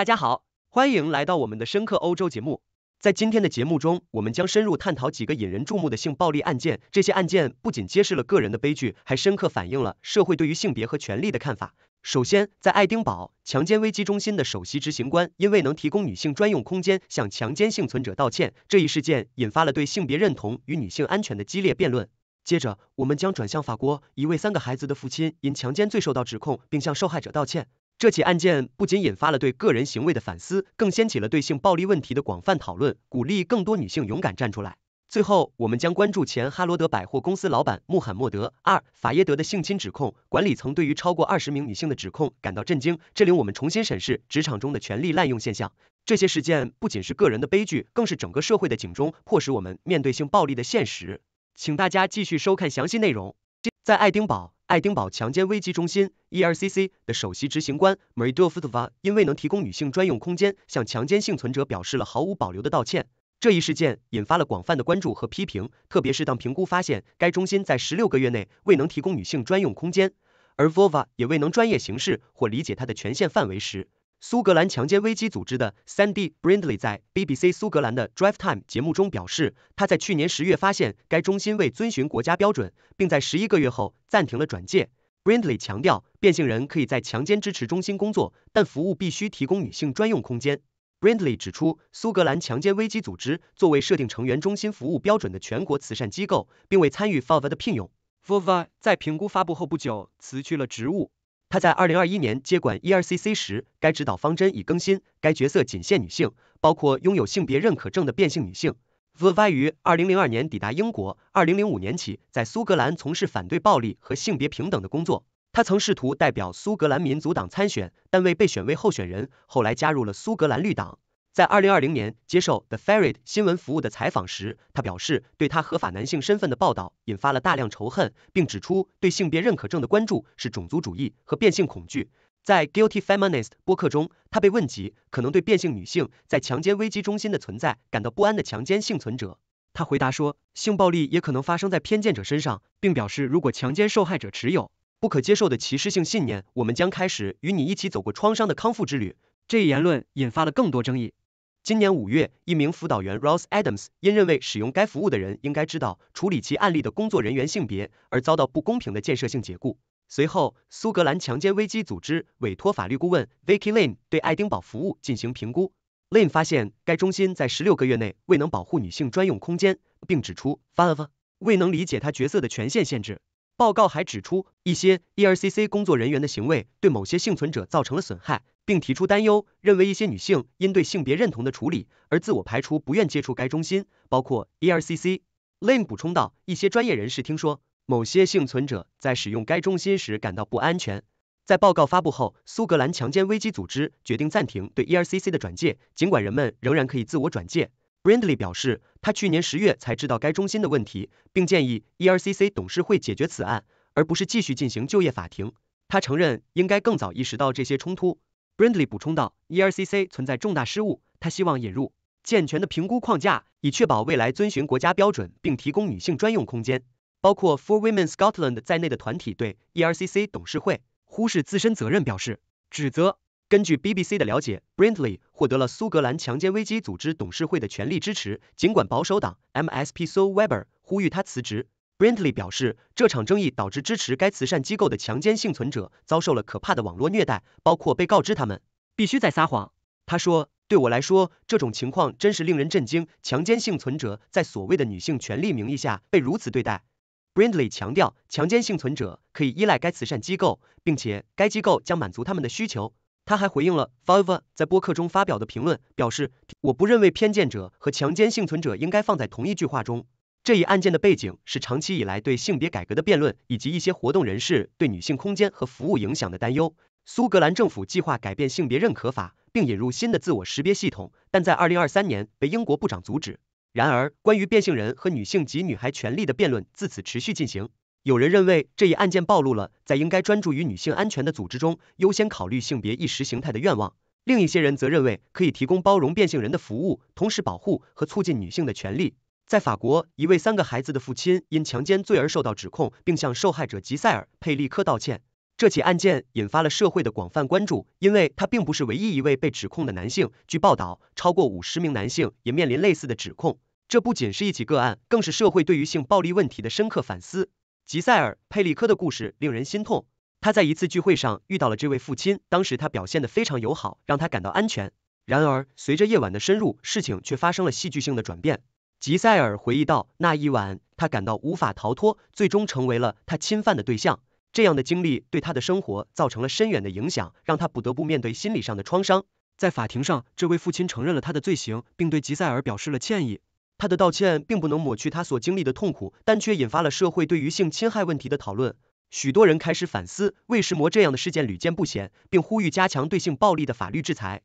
大家好，欢迎来到我们的深刻欧洲节目。在今天的节目中，我们将深入探讨几个引人注目的性暴力案件。这些案件不仅揭示了个人的悲剧，还深刻反映了社会对于性别和权利的看法。首先，在爱丁堡强奸危机中心的首席执行官因为能提供女性专用空间向强奸幸存者道歉，这一事件引发了对性别认同与女性安全的激烈辩论。接着，我们将转向法国，一位三个孩子的父亲因强奸罪受到指控，并向受害者道歉。这起案件不仅引发了对个人行为的反思，更掀起了对性暴力问题的广泛讨论，鼓励更多女性勇敢站出来。最后，我们将关注前哈罗德百货公司老板穆罕默德·二法耶德的性侵指控。管理层对于超过二十名女性的指控感到震惊，这令我们重新审视职场中的权力滥用现象。这些事件不仅是个人的悲剧，更是整个社会的警钟，迫使我们面对性暴力的现实。请大家继续收看详细内容。在爱丁堡。爱丁堡强奸危机中心 （ERCC） 的首席执行官 Maridoftova 因为未能提供女性专用空间，向强奸幸存者表示了毫无保留的道歉。这一事件引发了广泛的关注和批评，特别是当评估发现该中心在十六个月内未能提供女性专用空间，而 Vova 也未能专业行事或理解它的权限范围时。苏格兰强奸危机组织的 Sandy Brindley 在 BBC 苏格兰的 Drive Time 节目中表示，他在去年十月发现该中心未遵循国家标准，并在十一个月后暂停了转介。Brindley 强调，变性人可以在强奸支持中心工作，但服务必须提供女性专用空间。Brindley 指出，苏格兰强奸危机组织作为设定成员中心服务标准的全国慈善机构，并未参与 Fava 的聘用。Fava 在评估发布后不久辞去了职务。她在2021年接管 ERC c 时，该指导方针已更新，该角色仅限女性，包括拥有性别认可证的变性女性。v i v a y 于2002年抵达英国，2005年起在苏格兰从事反对暴力和性别平等的工作。她曾试图代表苏格兰民族党参选，但未被选为候选人，后来加入了苏格兰绿党。在二零二零年接受 t h e f i r e t 新闻服务的采访时，他表示对他合法男性身份的报道引发了大量仇恨，并指出对性别认可证的关注是种族主义和变性恐惧。在 Guilty Feminist 播客中，他被问及可能对变性女性在强奸危机中心的存在感到不安的强奸幸存者，他回答说，性暴力也可能发生在偏见者身上，并表示如果强奸受害者持有不可接受的歧视性信念，我们将开始与你一起走过创伤的康复之旅。这一言论引发了更多争议。今年五月，一名辅导员 Rose Adams 因认为使用该服务的人应该知道处理其案例的工作人员性别，而遭到不公平的建设性解雇。随后，苏格兰强奸危机组织委托法律顾问 Vicky Lane 对爱丁堡服务进行评估。Lane 发现该中心在十六个月内未能保护女性专用空间，并指出 Fava 未能理解他角色的权限限制。报告还指出，一些 ERCC 工作人员的行为对某些幸存者造成了损害，并提出担忧，认为一些女性因对性别认同的处理而自我排除，不愿接触该中心。包括 ERCC。Lane 补充道，一些专业人士听说，某些幸存者在使用该中心时感到不安全。在报告发布后，苏格兰强奸危机组织决定暂停对 ERCC 的转介，尽管人们仍然可以自我转介。Brindley 表示，他去年十月才知道该中心的问题，并建议 ERCC 董事会解决此案，而不是继续进行就业法庭。他承认应该更早意识到这些冲突。Brindley 补充道，ERCC 存在重大失误。他希望引入健全的评估框架，以确保未来遵循国家标准，并提供女性专用空间。包括 For Women Scotland 在内的团体对 ERCC 董事会忽视自身责任表示指责。根据 BBC 的了解，Brindley 获得了苏格兰强奸危机组织董事会的全力支持。尽管保守党 MSP s u Webber 呼吁他辞职，Brindley 表示，这场争议导致支持该慈善机构的强奸幸存者遭受了可怕的网络虐待，包括被告知他们必须在撒谎。他说：“对我来说，这种情况真是令人震惊。强奸幸存者在所谓的女性权利名义下被如此对待。” Brindley 强调，强奸幸存者可以依赖该慈善机构，并且该机构将满足他们的需求。他还回应了 f v 拉在播客中发表的评论，表示我不认为偏见者和强奸幸存者应该放在同一句话中。这一案件的背景是长期以来对性别改革的辩论，以及一些活动人士对女性空间和服务影响的担忧。苏格兰政府计划改变性别认可法，并引入新的自我识别系统，但在二零二三年被英国部长阻止。然而，关于变性人和女性及女孩权利的辩论自此持续进行。有人认为这一案件暴露了在应该专注于女性安全的组织中优先考虑性别意识形态的愿望，另一些人则认为可以提供包容变性人的服务，同时保护和促进女性的权利。在法国，一位三个孩子的父亲因强奸罪而受到指控，并向受害者吉塞尔·佩利科道歉。这起案件引发了社会的广泛关注，因为他并不是唯一一位被指控的男性。据报道，超过五十名男性也面临类似的指控。这不仅是一起个案，更是社会对于性暴力问题的深刻反思。吉塞尔·佩利科的故事令人心痛。他在一次聚会上遇到了这位父亲，当时他表现得非常友好，让他感到安全。然而，随着夜晚的深入，事情却发生了戏剧性的转变。吉塞尔回忆到，那一晚他感到无法逃脱，最终成为了他侵犯的对象。这样的经历对他的生活造成了深远的影响，让他不得不面对心理上的创伤。在法庭上，这位父亲承认了他的罪行，并对吉塞尔表示了歉意。他的道歉并不能抹去他所经历的痛苦，但却引发了社会对于性侵害问题的讨论。许多人开始反思，魏世魔这样的事件屡见不鲜，并呼吁加强对性暴力的法律制裁。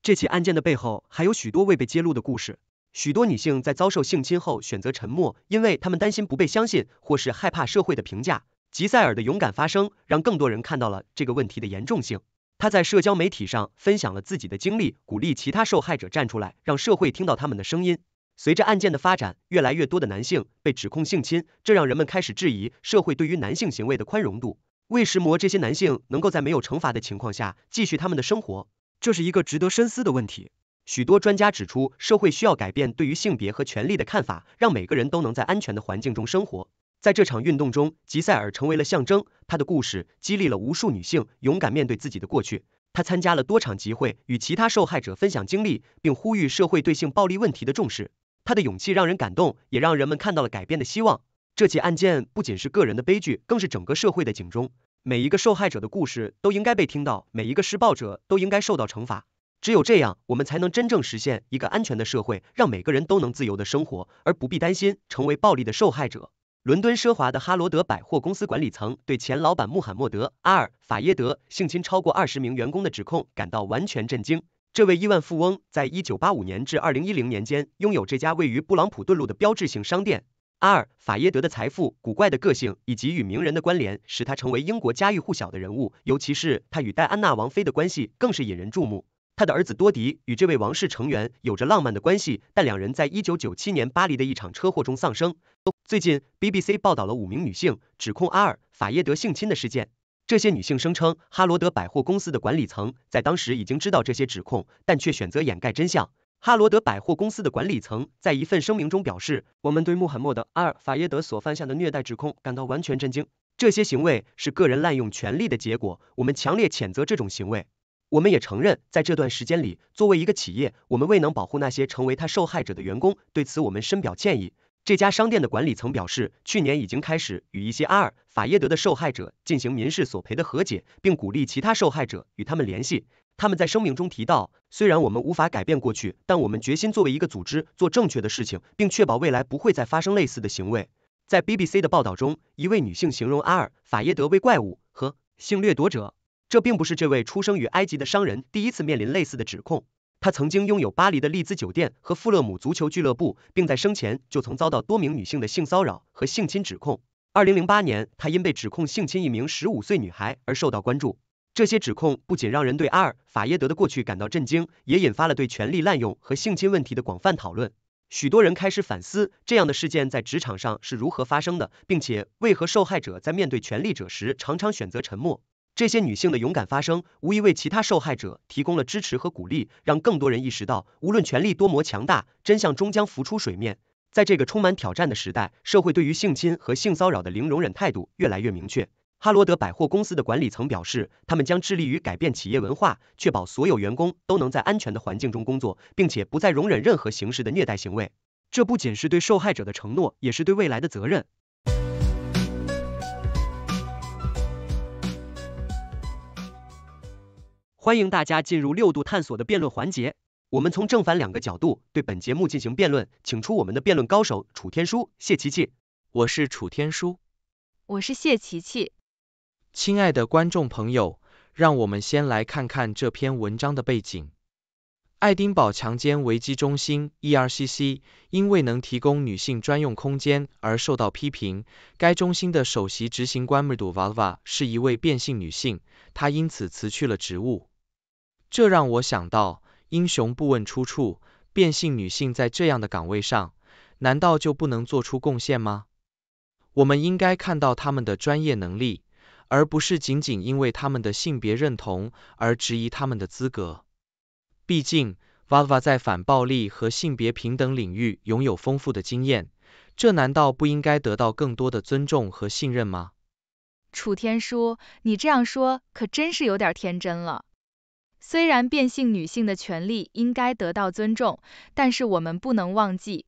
这起案件的背后还有许多未被揭露的故事。许多女性在遭受性侵后选择沉默，因为她们担心不被相信，或是害怕社会的评价。吉塞尔的勇敢发声，让更多人看到了这个问题的严重性。他在社交媒体上分享了自己的经历，鼓励其他受害者站出来，让社会听到他们的声音。随着案件的发展，越来越多的男性被指控性侵，这让人们开始质疑社会对于男性行为的宽容度。为什么这些男性能够在没有惩罚的情况下继续他们的生活？这是一个值得深思的问题。许多专家指出，社会需要改变对于性别和权利的看法，让每个人都能在安全的环境中生活。在这场运动中，吉塞尔成为了象征，他的故事激励了无数女性勇敢面对自己的过去。他参加了多场集会，与其他受害者分享经历，并呼吁社会对性暴力问题的重视。他的勇气让人感动，也让人们看到了改变的希望。这起案件不仅是个人的悲剧，更是整个社会的警钟。每一个受害者的故事都应该被听到，每一个施暴者都应该受到惩罚。只有这样，我们才能真正实现一个安全的社会，让每个人都能自由的生活，而不必担心成为暴力的受害者。伦敦奢华的哈罗德百货公司管理层对前老板穆罕默德·阿尔法耶德性侵超过二十名员工的指控感到完全震惊。这位亿万富翁在1985年至2010年间拥有这家位于布朗普顿路的标志性商店。阿尔法耶德的财富、古怪的个性以及与名人的关联使他成为英国家喻户晓的人物，尤其是他与戴安娜王妃的关系更是引人注目。他的儿子多迪与这位王室成员有着浪漫的关系，但两人在1997年巴黎的一场车祸中丧生。最近，BBC 报道了五名女性指控阿尔法耶德性侵的事件。这些女性声称，哈罗德百货公司的管理层在当时已经知道这些指控，但却选择掩盖真相。哈罗德百货公司的管理层在一份声明中表示：“我们对穆罕默德·阿尔法耶德所犯下的虐待指控感到完全震惊，这些行为是个人滥用权力的结果。我们强烈谴责这种行为。我们也承认，在这段时间里，作为一个企业，我们未能保护那些成为他受害者的员工，对此我们深表歉意。”这家商店的管理层表示，去年已经开始与一些阿尔法耶德的受害者进行民事索赔的和解，并鼓励其他受害者与他们联系。他们在声明中提到，虽然我们无法改变过去，但我们决心作为一个组织做正确的事情，并确保未来不会再发生类似的行为。在 BBC 的报道中，一位女性形容阿尔法耶德为怪物和性掠夺者。这并不是这位出生于埃及的商人第一次面临类似的指控。他曾经拥有巴黎的丽兹酒店和富勒姆足球俱乐部，并在生前就曾遭到多名女性的性骚扰和性侵指控。二零零八年，他因被指控性侵一名十五岁女孩而受到关注。这些指控不仅让人对阿尔法耶德的过去感到震惊，也引发了对权力滥用和性侵问题的广泛讨论。许多人开始反思这样的事件在职场上是如何发生的，并且为何受害者在面对权力者时常常选择沉默。这些女性的勇敢发声，无疑为其他受害者提供了支持和鼓励，让更多人意识到，无论权力多么强大，真相终将浮出水面。在这个充满挑战的时代，社会对于性侵和性骚扰的零容忍态度越来越明确。哈罗德百货公司的管理层表示，他们将致力于改变企业文化，确保所有员工都能在安全的环境中工作，并且不再容忍任何形式的虐待行为。这不仅是对受害者的承诺，也是对未来的责任。欢迎大家进入六度探索的辩论环节。我们从正反两个角度对本节目进行辩论，请出我们的辩论高手楚天舒、谢琪琪。我是楚天舒，我是谢琪琪。亲爱的观众朋友，让我们先来看看这篇文章的背景。爱丁堡强奸危机中心 （ERC） c 因未能提供女性专用空间而受到批评。该中心的首席执行官 m r d i a Valva 是一位变性女性，她因此辞去了职务。这让我想到，英雄不问出处，变性女性在这样的岗位上，难道就不能做出贡献吗？我们应该看到他们的专业能力，而不是仅仅因为他们的性别认同而质疑他们的资格。毕竟，Valve 在反暴力和性别平等领域拥有丰富的经验，这难道不应该得到更多的尊重和信任吗？楚天舒，你这样说可真是有点天真了。虽然变性女性的权利应该得到尊重，但是我们不能忘记，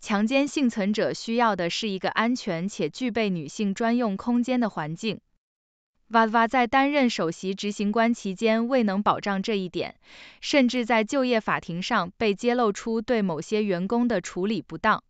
强奸幸存者需要的是一个安全且具备女性专用空间的环境。瓦瓦在担任首席执行官期间未能保障这一点，甚至在就业法庭上被揭露出对某些员工的处理不当。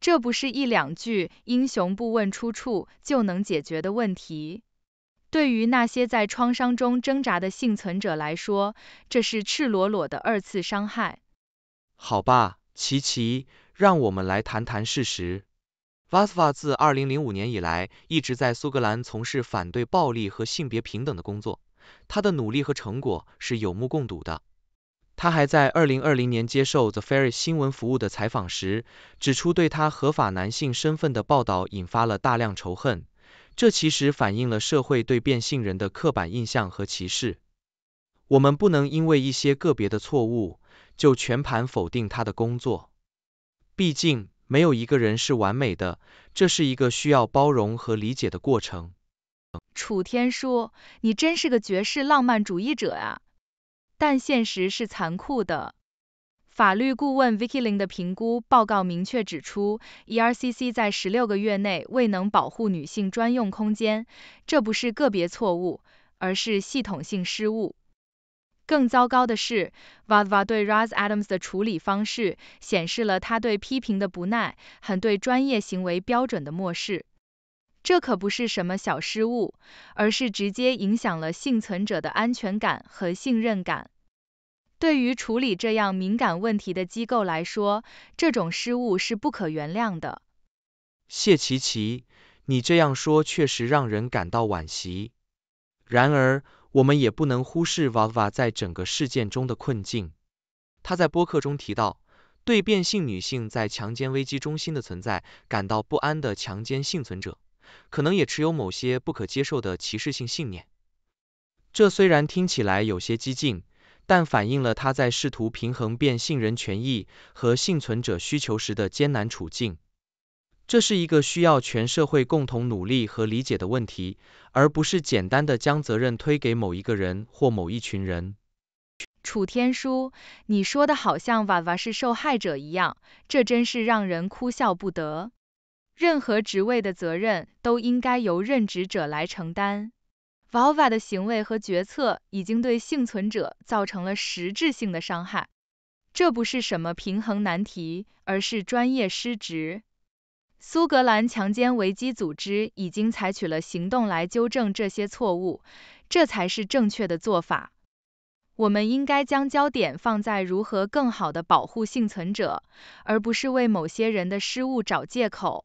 这不是一两句英雄不问出处就能解决的问题。对于那些在创伤中挣扎的幸存者来说，这是赤裸裸的二次伤害。好吧，琪琪，让我们来谈谈事实。Vasva 自2005年以来一直在苏格兰从事反对暴力和性别平等的工作，他的努力和成果是有目共睹的。他还在2020年接受 The Fairy 新闻服务的采访时，指出对他合法男性身份的报道引发了大量仇恨。这其实反映了社会对变性人的刻板印象和歧视。我们不能因为一些个别的错误就全盘否定他的工作，毕竟没有一个人是完美的。这是一个需要包容和理解的过程。楚天说：“你真是个绝世浪漫主义者啊！”但现实是残酷的。法律顾问 Vicky l i n 的评估报告明确指出，ERCC 在十六个月内未能保护女性专用空间，这不是个别错误，而是系统性失误。更糟糕的是，Vadva 对 Raz Adams 的处理方式显示了他对批评的不耐和对专业行为标准的漠视。这可不是什么小失误，而是直接影响了幸存者的安全感和信任感。对于处理这样敏感问题的机构来说，这种失误是不可原谅的。谢琪琪，你这样说确实让人感到惋惜。然而，我们也不能忽视 Vava 在整个事件中的困境。他在播客中提到，对变性女性在强奸危机中心的存在感到不安的强奸幸存者，可能也持有某些不可接受的歧视性信念。这虽然听起来有些激进。但反映了他在试图平衡变性人权益和幸存者需求时的艰难处境。这是一个需要全社会共同努力和理解的问题，而不是简单的将责任推给某一个人或某一群人。楚天舒，你说的好像娃娃是受害者一样，这真是让人哭笑不得。任何职位的责任都应该由任职者来承担。Valva 的行为和决策已经对幸存者造成了实质性的伤害，这不是什么平衡难题，而是专业失职。苏格兰强奸危机组织已经采取了行动来纠正这些错误，这才是正确的做法。我们应该将焦点放在如何更好地保护幸存者，而不是为某些人的失误找借口。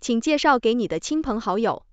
请介绍给你的亲朋好友。